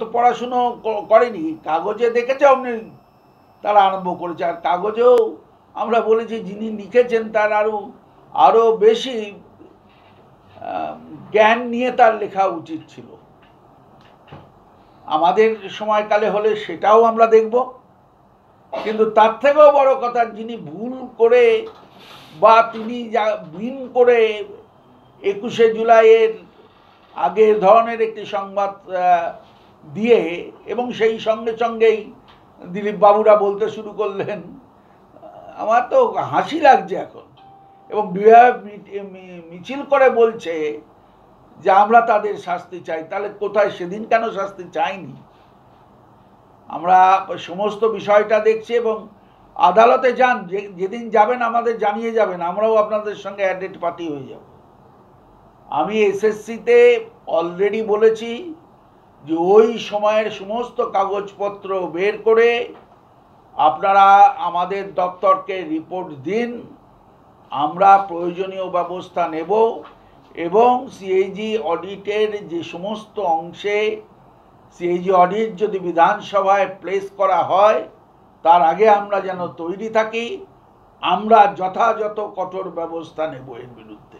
তো পড়াশুনো করেনি কাগজে দেখেছে অমনি তারা আরম্ভ করেছে আর কাগজেও আমরা বলেছি যিনি লিখেছেন তার আরও আরও বেশি জ্ঞান নিয়ে তার লেখা উচিত ছিল আমাদের সময়কালে হলে সেটাও আমরা দেখব কিন্তু তার থেকেও বড় কথা যিনি ভুল করে বা তিনি যা বিন করে একুশে জুলাইয়ের আগের ধরনের একটি সংবাদ দিয়ে এবং সেই সঙ্গে সঙ্গেই দিলীপ বাবুরা বলতে শুরু করলেন আমার তো হাসি লাগছে এখন এবং মিছিল করে বলছে যে আমরা তাদের শাস্তি চাই তাহলে কোথায় সেদিন কেন শাস্তি চাইনি আমরা সমস্ত বিষয়টা দেখছি এবং আদালতে যান যেদিন যাবেন আমাদের জানিয়ে যাবেন আমরাও আপনাদের সঙ্গে অ্যাডেড পার্টি হয়ে যাব আমি এসএসসিতে অলরেডি বলেছি যে ওই সময়ের সমস্ত কাগজপত্র বের করে আপনারা আমাদের দপ্তরকে রিপোর্ট দিন আমরা প্রয়োজনীয় ব্যবস্থা নেব এবং সিএজি অডিটের যে সমস্ত অংশে সিএজি অডিট যদি বিধানসভায় প্লেস করা হয় তার আগে আমরা যেন তৈরি থাকি আমরা যথাযথ কঠোর ব্যবস্থা নেব এর বিরুদ্ধে